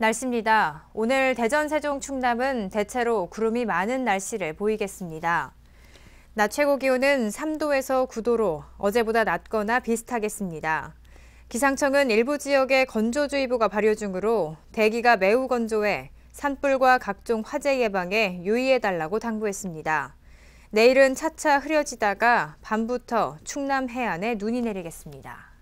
날씨입니다. 오늘 대전, 세종, 충남은 대체로 구름이 많은 날씨를 보이겠습니다. 낮 최고 기온은 3도에서 9도로 어제보다 낮거나 비슷하겠습니다. 기상청은 일부 지역에 건조주의보가 발효 중으로 대기가 매우 건조해 산불과 각종 화재 예방에 유의해달라고 당부했습니다. 내일은 차차 흐려지다가 밤부터 충남 해안에 눈이 내리겠습니다.